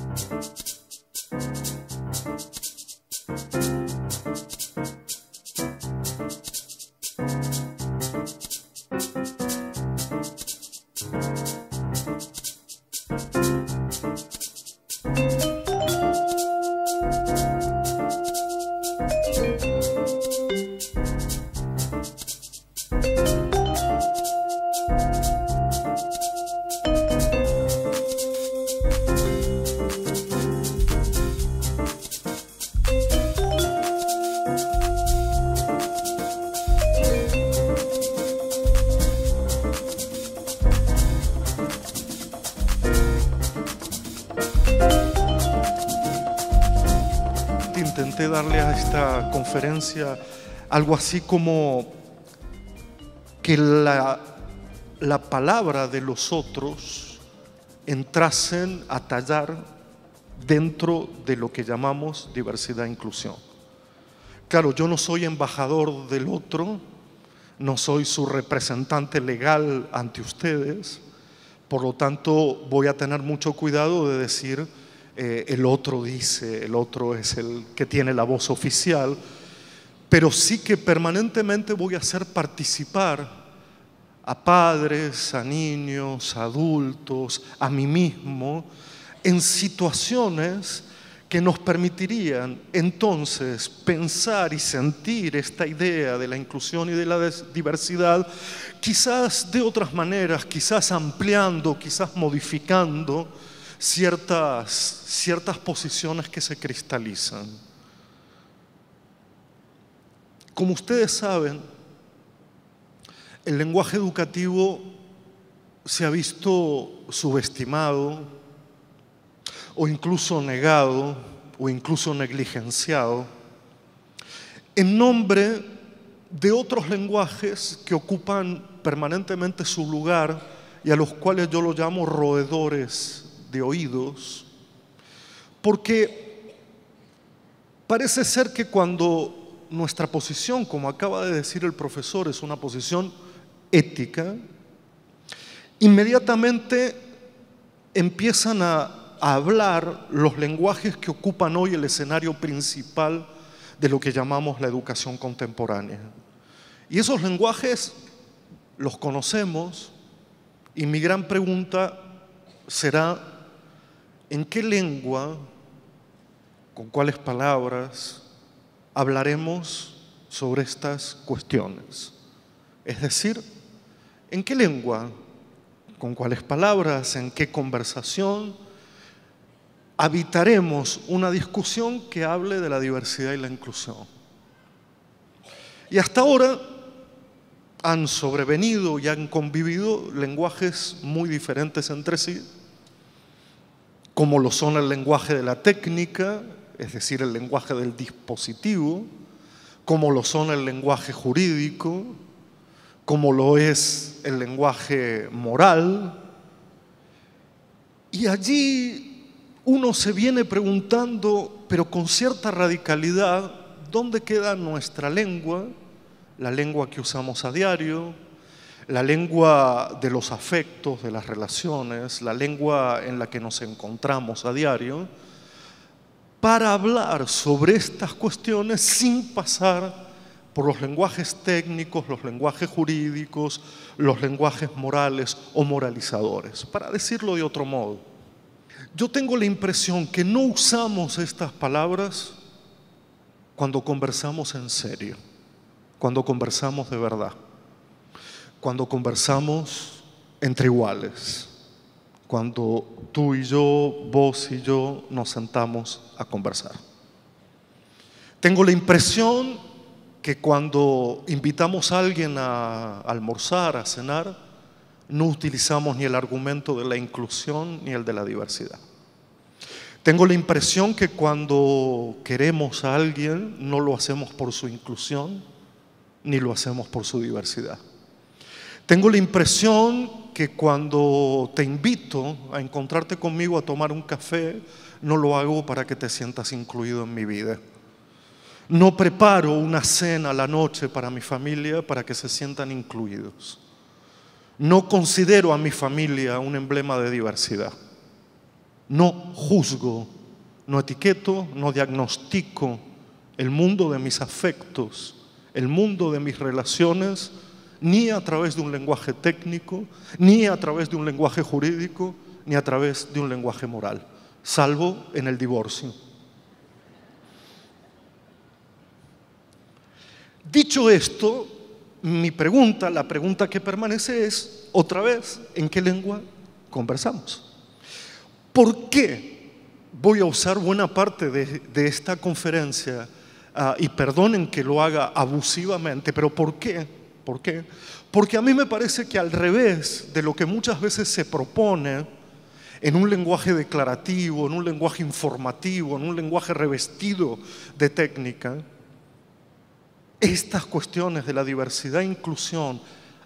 Thank you. darle a esta conferencia algo así como que la, la palabra de los otros entrasen a tallar dentro de lo que llamamos diversidad e inclusión. Claro, yo no soy embajador del otro, no soy su representante legal ante ustedes, por lo tanto voy a tener mucho cuidado de decir eh, el otro dice, el otro es el que tiene la voz oficial, pero sí que permanentemente voy a hacer participar a padres, a niños, a adultos, a mí mismo, en situaciones que nos permitirían entonces pensar y sentir esta idea de la inclusión y de la diversidad, quizás de otras maneras, quizás ampliando, quizás modificando, ciertas, ciertas posiciones que se cristalizan. Como ustedes saben, el lenguaje educativo se ha visto subestimado o incluso negado o incluso negligenciado en nombre de otros lenguajes que ocupan permanentemente su lugar y a los cuales yo lo llamo roedores de oídos, porque parece ser que cuando nuestra posición, como acaba de decir el profesor, es una posición ética, inmediatamente empiezan a hablar los lenguajes que ocupan hoy el escenario principal de lo que llamamos la educación contemporánea. Y esos lenguajes los conocemos y mi gran pregunta será ¿en qué lengua, con cuáles palabras hablaremos sobre estas cuestiones? Es decir, ¿en qué lengua, con cuáles palabras, en qué conversación habitaremos una discusión que hable de la diversidad y la inclusión? Y hasta ahora han sobrevenido y han convivido lenguajes muy diferentes entre sí, como lo son el lenguaje de la técnica, es decir, el lenguaje del dispositivo, como lo son el lenguaje jurídico, como lo es el lenguaje moral. Y allí uno se viene preguntando, pero con cierta radicalidad, ¿dónde queda nuestra lengua, la lengua que usamos a diario, la lengua de los afectos, de las relaciones, la lengua en la que nos encontramos a diario, para hablar sobre estas cuestiones sin pasar por los lenguajes técnicos, los lenguajes jurídicos, los lenguajes morales o moralizadores, para decirlo de otro modo. Yo tengo la impresión que no usamos estas palabras cuando conversamos en serio, cuando conversamos de verdad cuando conversamos entre iguales, cuando tú y yo, vos y yo nos sentamos a conversar. Tengo la impresión que cuando invitamos a alguien a almorzar, a cenar, no utilizamos ni el argumento de la inclusión ni el de la diversidad. Tengo la impresión que cuando queremos a alguien no lo hacemos por su inclusión ni lo hacemos por su diversidad. Tengo la impresión que cuando te invito a encontrarte conmigo a tomar un café, no lo hago para que te sientas incluido en mi vida. No preparo una cena a la noche para mi familia para que se sientan incluidos. No considero a mi familia un emblema de diversidad. No juzgo, no etiqueto, no diagnostico el mundo de mis afectos, el mundo de mis relaciones ni a través de un lenguaje técnico, ni a través de un lenguaje jurídico, ni a través de un lenguaje moral, salvo en el divorcio. Dicho esto, mi pregunta, la pregunta que permanece es, otra vez, ¿en qué lengua conversamos? ¿Por qué voy a usar buena parte de, esta conferencia? Ah, y perdonen que lo haga abusivamente, pero ¿por qué? ¿Por qué? Porque a mí me parece que al revés de lo que muchas veces se propone en un lenguaje declarativo, en un lenguaje informativo, en un lenguaje revestido de técnica, estas cuestiones de la diversidad e inclusión,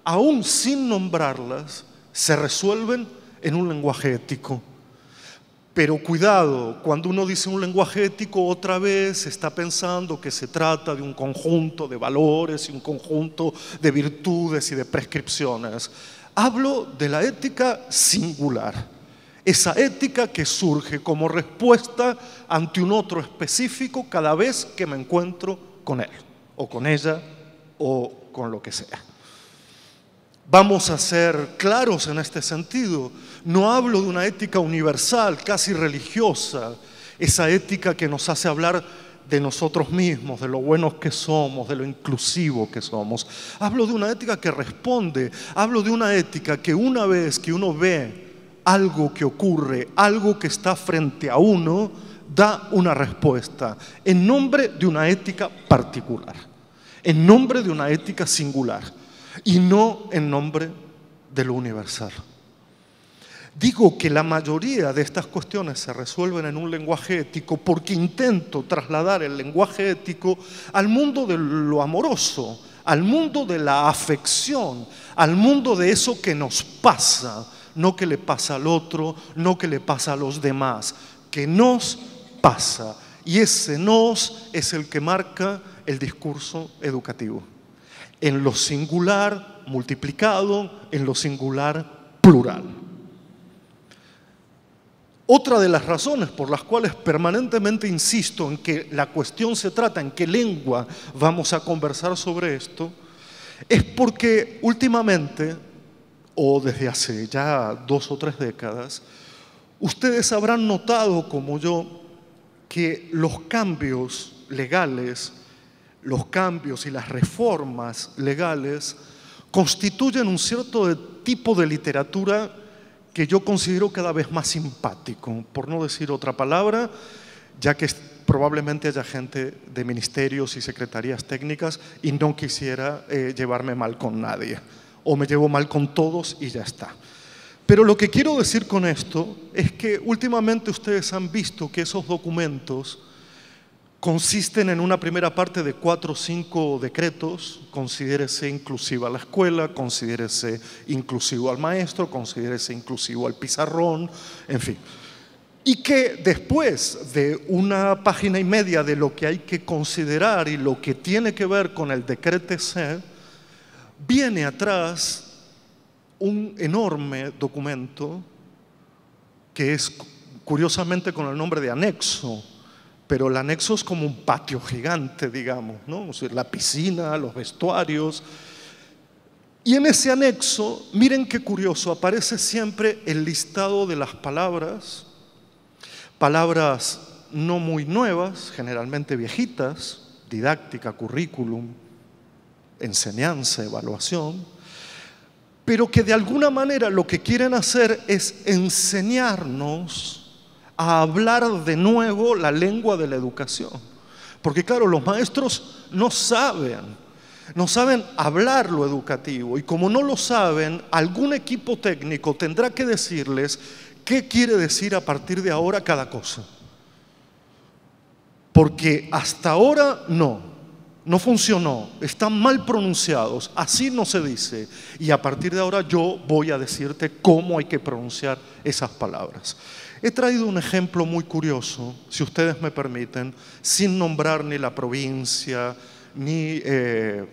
aún sin nombrarlas, se resuelven en un lenguaje ético. Pero cuidado, cuando uno dice un lenguaje ético otra vez está pensando que se trata de un conjunto de valores y un conjunto de virtudes y de prescripciones. Hablo de la ética singular, esa ética que surge como respuesta ante un otro específico cada vez que me encuentro con él o con ella o con lo que sea. Vamos a ser claros en este sentido. No hablo de una ética universal, casi religiosa, esa ética que nos hace hablar de nosotros mismos, de lo buenos que somos, de lo inclusivo que somos. Hablo de una ética que responde, hablo de una ética que una vez que uno ve algo que ocurre, algo que está frente a uno, da una respuesta en nombre de una ética particular, en nombre de una ética singular y no en nombre de lo universal. Digo que la mayoría de estas cuestiones se resuelven en un lenguaje ético porque intento trasladar el lenguaje ético al mundo de lo amoroso, al mundo de la afección, al mundo de eso que nos pasa, no que le pasa al otro, no que le pasa a los demás, que nos pasa. Y ese nos es el que marca el discurso educativo en lo singular multiplicado, en lo singular plural. Otra de las razones por las cuales permanentemente insisto en que la cuestión se trata, en qué lengua vamos a conversar sobre esto, es porque últimamente, o desde hace ya dos o tres décadas, ustedes habrán notado, como yo, que los cambios legales los cambios y las reformas legales constituyen un cierto tipo de literatura que yo considero cada vez más simpático, por no decir otra palabra, ya que probablemente haya gente de ministerios y secretarías técnicas y no quisiera eh, llevarme mal con nadie, o me llevo mal con todos y ya está. Pero lo que quiero decir con esto es que últimamente ustedes han visto que esos documentos consisten en una primera parte de cuatro o cinco decretos, considérese inclusiva la escuela, considérese inclusivo al maestro, considérese inclusivo al pizarrón, en fin. Y que después de una página y media de lo que hay que considerar y lo que tiene que ver con el decreto C, viene atrás un enorme documento que es curiosamente con el nombre de anexo pero el anexo es como un patio gigante, digamos, la piscina, los vestuarios. Y en ese anexo, miren qué curioso, aparece siempre el listado de las palabras, palabras no muy nuevas, generalmente viejitas, didáctica, currículum, enseñanza, evaluación, pero que de alguna manera lo que quieren hacer es enseñarnos a hablar de nuevo la lengua de la educación. Porque claro, los maestros no saben, no saben hablar lo educativo. Y como no lo saben, algún equipo técnico tendrá que decirles qué quiere decir a partir de ahora cada cosa. Porque hasta ahora no no funcionó, están mal pronunciados, así no se dice. Y a partir de ahora yo voy a decirte cómo hay que pronunciar esas palabras. He traído un ejemplo muy curioso, si ustedes me permiten, sin nombrar ni la provincia, ni eh,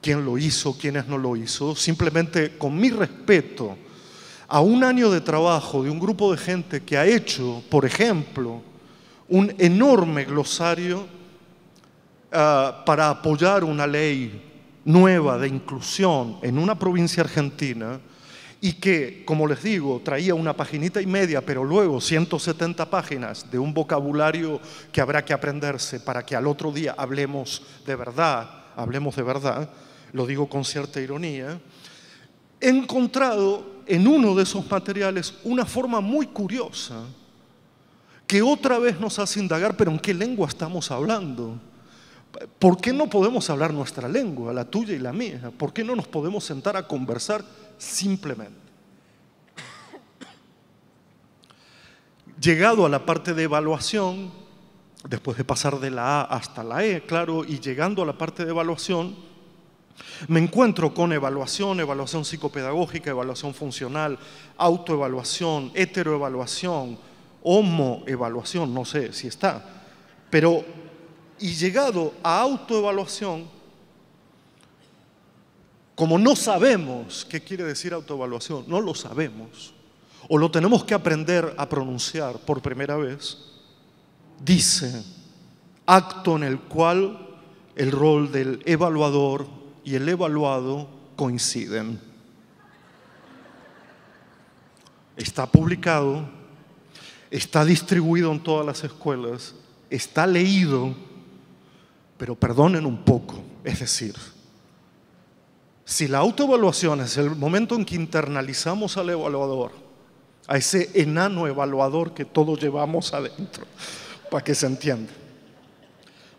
quién lo hizo, quiénes no lo hizo, simplemente con mi respeto a un año de trabajo de un grupo de gente que ha hecho, por ejemplo, un enorme glosario eh, para apoyar una ley nueva de inclusión en una provincia argentina y que, como les digo, traía una paginita y media, pero luego 170 páginas de un vocabulario que habrá que aprenderse para que al otro día hablemos de verdad, hablemos de verdad, lo digo con cierta ironía, he encontrado en uno de esos materiales una forma muy curiosa que otra vez nos hace indagar, pero ¿en qué lengua estamos hablando? ¿Por qué no podemos hablar nuestra lengua, la tuya y la mía? ¿Por qué no nos podemos sentar a conversar simplemente? Llegado a la parte de evaluación, después de pasar de la A hasta la E, claro, y llegando a la parte de evaluación, me encuentro con evaluación, evaluación psicopedagógica, evaluación funcional, autoevaluación, heteroevaluación, homoevaluación, no sé si está, pero y llegado a autoevaluación, como no sabemos qué quiere decir autoevaluación, no lo sabemos, o lo tenemos que aprender a pronunciar por primera vez, dice, acto en el cual el rol del evaluador y el evaluado coinciden. Está publicado, está distribuido en todas las escuelas, está leído pero perdonen un poco. Es decir, si la autoevaluación es el momento en que internalizamos al evaluador, a ese enano evaluador que todos llevamos adentro, para que se entienda.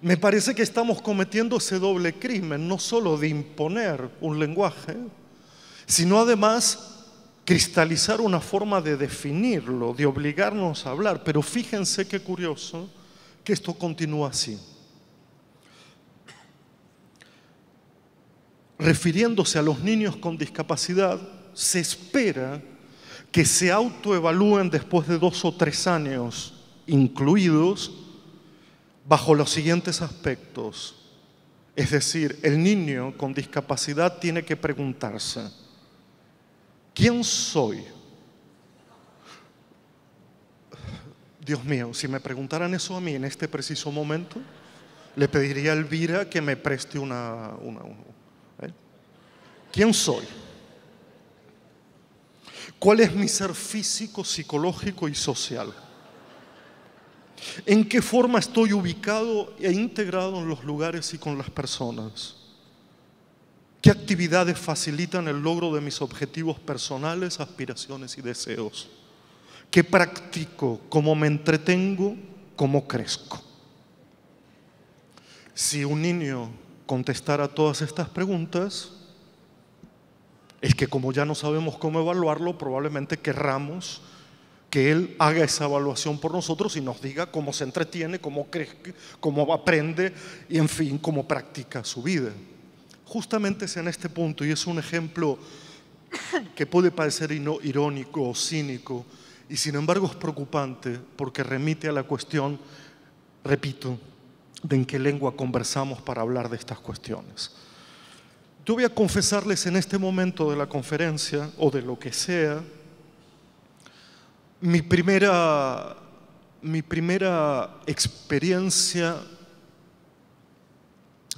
Me parece que estamos cometiendo ese doble crimen, no solo de imponer un lenguaje, sino además cristalizar una forma de definirlo, de obligarnos a hablar. Pero fíjense qué curioso que esto continúa así. refiriéndose a los niños con discapacidad, se espera que se autoevalúen después de dos o tres años, incluidos bajo los siguientes aspectos. Es decir, el niño con discapacidad tiene que preguntarse, ¿quién soy? Dios mío, si me preguntaran eso a mí en este preciso momento, le pediría a Elvira que me preste una, una, ¿Quién soy? ¿Cuál es mi ser físico, psicológico y social? ¿En qué forma estoy ubicado e integrado en los lugares y con las personas? ¿Qué actividades facilitan el logro de mis objetivos personales, aspiraciones y deseos? ¿Qué practico? ¿Cómo me entretengo? ¿Cómo crezco? Si un niño contestara todas estas preguntas, es que como ya no sabemos cómo evaluarlo, probablemente querramos que Él haga esa evaluación por nosotros y nos diga cómo se entretiene, cómo crece, cómo aprende y en fin, cómo practica su vida. Justamente es en este punto, y es un ejemplo que puede parecer irónico o cínico, y sin embargo es preocupante porque remite a la cuestión, repito, de en qué lengua conversamos para hablar de estas cuestiones. Yo voy a confesarles en este momento de la conferencia o de lo que sea, mi primera, mi primera experiencia,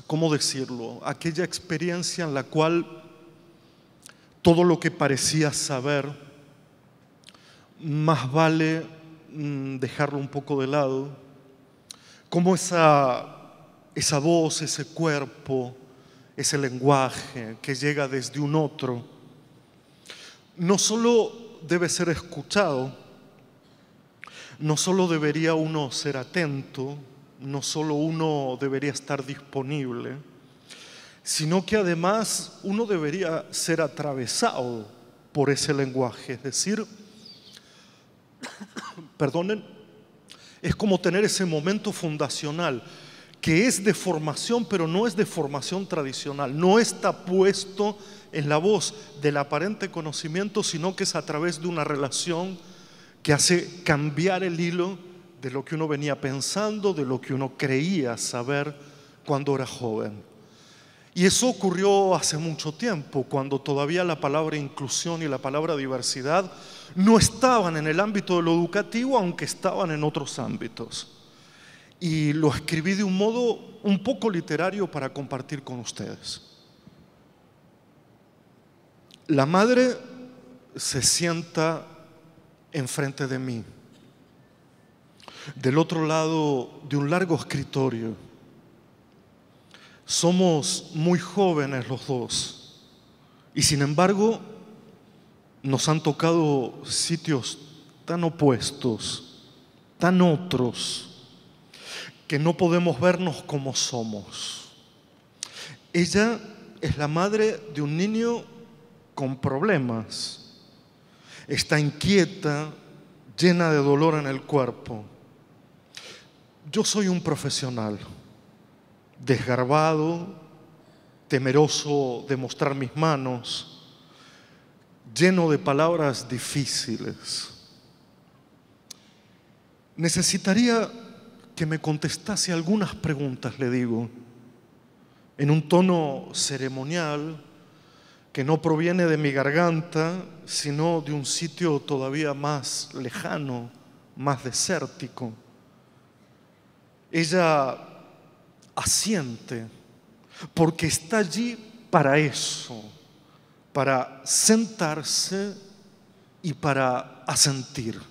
¿cómo decirlo? Aquella experiencia en la cual todo lo que parecía saber, más vale mm, dejarlo un poco de lado, como esa voz, ese cuerpo, ese lenguaje que llega desde un otro, no solo debe ser escuchado, no solo debería uno ser atento, no solo uno debería estar disponible, sino que además uno debería ser atravesado por ese lenguaje. Es decir, perdonen, es como tener ese momento fundacional que es de formación, pero no es de formación tradicional, no está puesto en la voz del aparente conocimiento, sino que es a través de una relación que hace cambiar el hilo de lo que uno venía pensando, de lo que uno creía saber cuando era joven. Y eso ocurrió hace mucho tiempo, cuando todavía la palabra inclusión y la palabra diversidad no estaban en el ámbito de lo educativo, aunque estaban en otros ámbitos y lo escribí de un modo un poco literario para compartir con ustedes. La madre se sienta enfrente de mí, del otro lado de un largo escritorio. Somos muy jóvenes los dos y sin embargo nos han tocado sitios tan opuestos, tan otros que no podemos vernos como somos. Ella es la madre de un niño con problemas. Está inquieta, llena de dolor en el cuerpo. Yo soy un profesional, desgarbado, temeroso de mostrar mis manos, lleno de palabras difíciles. Necesitaría que me contestase algunas preguntas, le digo, en un tono ceremonial que no proviene de mi garganta, sino de un sitio todavía más lejano, más desértico. Ella asiente, porque está allí para eso, para sentarse y para asentir.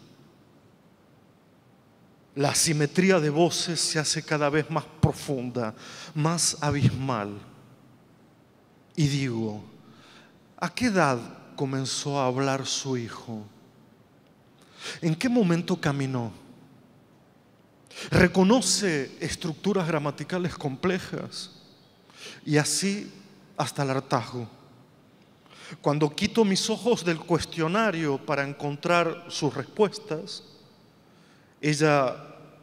La simetría de voces se hace cada vez más profunda, más abismal. Y digo, ¿a qué edad comenzó a hablar su hijo? ¿En qué momento caminó? Reconoce estructuras gramaticales complejas y así hasta el hartazgo. Cuando quito mis ojos del cuestionario para encontrar sus respuestas, ella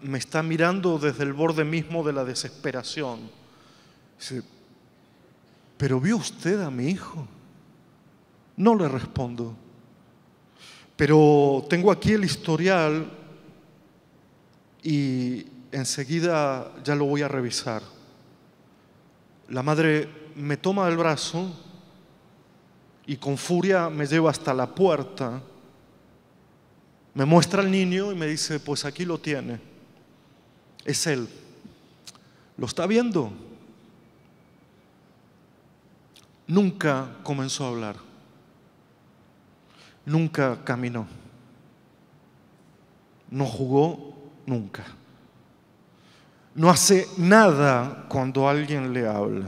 me está mirando desde el borde mismo de la desesperación. Dice, ¿pero vio usted a mi hijo? No le respondo. Pero tengo aquí el historial y enseguida ya lo voy a revisar. La madre me toma el brazo y con furia me lleva hasta la puerta me muestra al niño y me dice, pues aquí lo tiene. Es él. ¿Lo está viendo? Nunca comenzó a hablar. Nunca caminó. No jugó nunca. No hace nada cuando alguien le habla.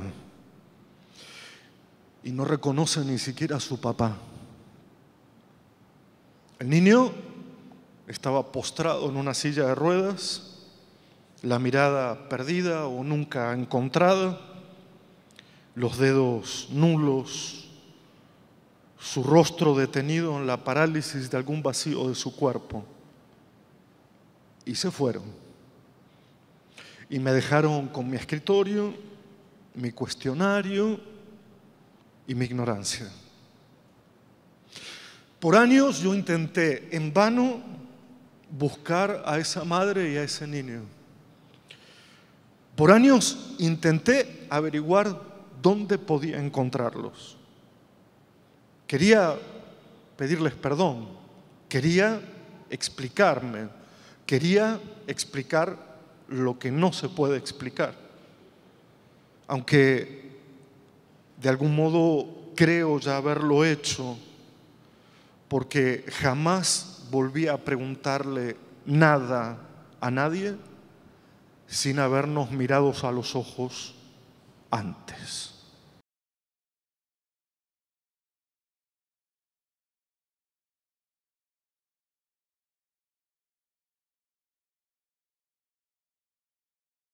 Y no reconoce ni siquiera a su papá. El niño estaba postrado en una silla de ruedas, la mirada perdida o nunca encontrada, los dedos nulos, su rostro detenido en la parálisis de algún vacío de su cuerpo. Y se fueron. Y me dejaron con mi escritorio, mi cuestionario y mi ignorancia. Por años yo intenté en vano buscar a esa madre y a ese niño. Por años intenté averiguar dónde podía encontrarlos. Quería pedirles perdón, quería explicarme, quería explicar lo que no se puede explicar. Aunque de algún modo creo ya haberlo hecho, porque jamás volví a preguntarle nada a nadie sin habernos mirados a los ojos antes.